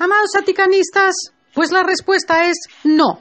Amados aticanistas, pues la respuesta es no.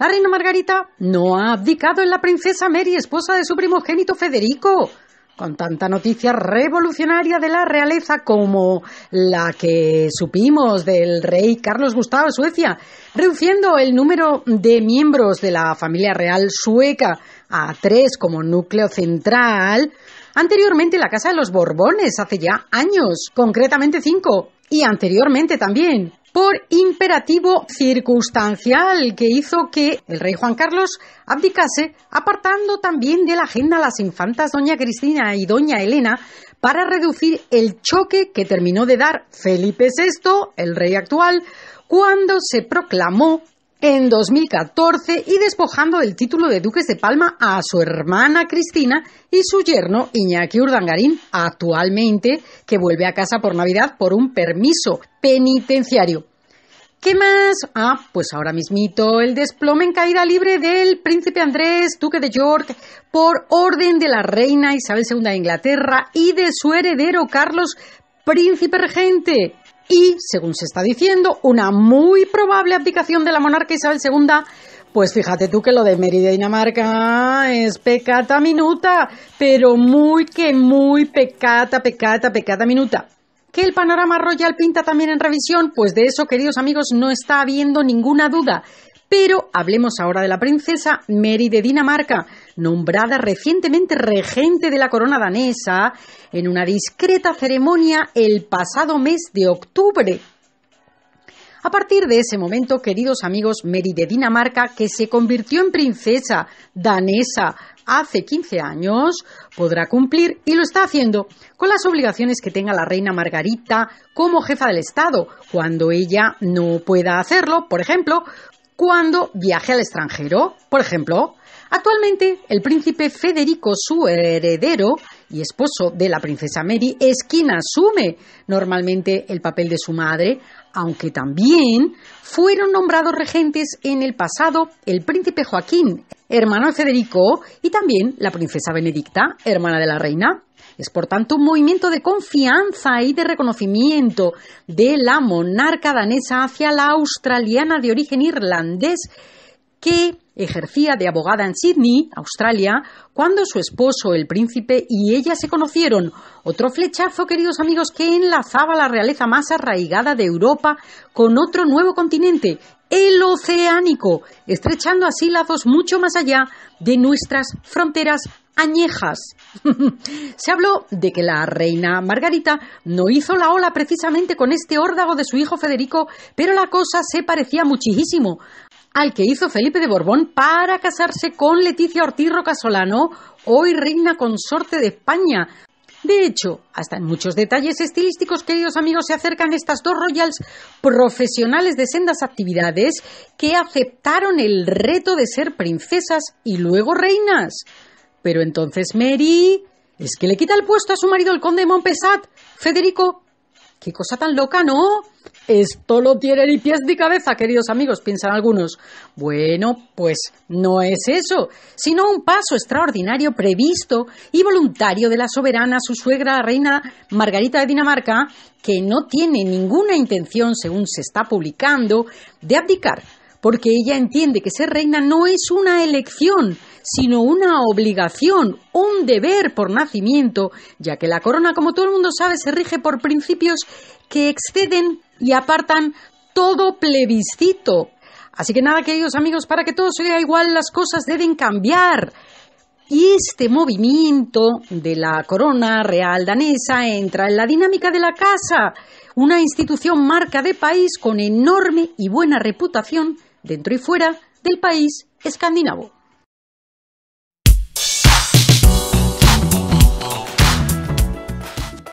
La reina Margarita no ha abdicado en la princesa Mary, esposa de su primogénito Federico. Con tanta noticia revolucionaria de la realeza como la que supimos del rey Carlos Gustavo de Suecia, reduciendo el número de miembros de la familia real sueca a tres como núcleo central, Anteriormente la Casa de los Borbones, hace ya años, concretamente cinco, y anteriormente también por imperativo circunstancial que hizo que el rey Juan Carlos abdicase, apartando también de la agenda a las infantas doña Cristina y doña Elena para reducir el choque que terminó de dar Felipe VI, el rey actual, cuando se proclamó en 2014 y despojando del título de duques de Palma a su hermana Cristina y su yerno Iñaki Urdangarín, actualmente que vuelve a casa por Navidad por un permiso penitenciario. ¿Qué más? Ah, pues ahora mismito el desplome en caída libre del príncipe Andrés, duque de York, por orden de la reina Isabel II de Inglaterra y de su heredero Carlos, príncipe regente y, según se está diciendo, una muy probable abdicación de la monarca Isabel II. Pues fíjate tú que lo de Mary de Dinamarca es pecata minuta, pero muy que muy pecata, pecata, pecata minuta. ¿Que el panorama royal pinta también en revisión? Pues de eso, queridos amigos, no está habiendo ninguna duda. Pero hablemos ahora de la princesa Mary de Dinamarca, nombrada recientemente regente de la corona danesa en una discreta ceremonia el pasado mes de octubre. A partir de ese momento, queridos amigos, Mary de Dinamarca, que se convirtió en princesa danesa hace 15 años, podrá cumplir, y lo está haciendo, con las obligaciones que tenga la reina Margarita como jefa del Estado, cuando ella no pueda hacerlo, por ejemplo, cuando viaje al extranjero, por ejemplo. Actualmente, el príncipe Federico, su heredero y esposo de la princesa Mary, es quien asume normalmente el papel de su madre, aunque también fueron nombrados regentes en el pasado el príncipe Joaquín, hermano de Federico, y también la princesa Benedicta, hermana de la reina. Es por tanto un movimiento de confianza y de reconocimiento de la monarca danesa hacia la australiana de origen irlandés que Ejercía de abogada en Sydney, Australia, cuando su esposo, el príncipe, y ella se conocieron. Otro flechazo, queridos amigos, que enlazaba la realeza más arraigada de Europa con otro nuevo continente, el oceánico, estrechando así lazos mucho más allá de nuestras fronteras añejas. Se habló de que la reina Margarita no hizo la ola precisamente con este órdago de su hijo Federico, pero la cosa se parecía muchísimo al que hizo Felipe de Borbón para casarse con Leticia Ortiz Rocasolano, hoy reina consorte de España. De hecho, hasta en muchos detalles estilísticos, queridos amigos, se acercan estas dos royals profesionales de sendas actividades que aceptaron el reto de ser princesas y luego reinas. Pero entonces Mary es que le quita el puesto a su marido el conde de Montpesat, Federico. Qué cosa tan loca, ¿no? Esto lo tiene ni pies ni cabeza, queridos amigos, piensan algunos. Bueno, pues no es eso, sino un paso extraordinario previsto y voluntario de la soberana, su suegra, la reina Margarita de Dinamarca, que no tiene ninguna intención, según se está publicando, de abdicar porque ella entiende que ser reina no es una elección, sino una obligación, un deber por nacimiento, ya que la corona, como todo el mundo sabe, se rige por principios que exceden y apartan todo plebiscito. Así que nada, queridos amigos, para que todo sea igual, las cosas deben cambiar. Y este movimiento de la corona real danesa entra en la dinámica de la casa, una institución marca de país con enorme y buena reputación dentro y fuera del país escandinavo.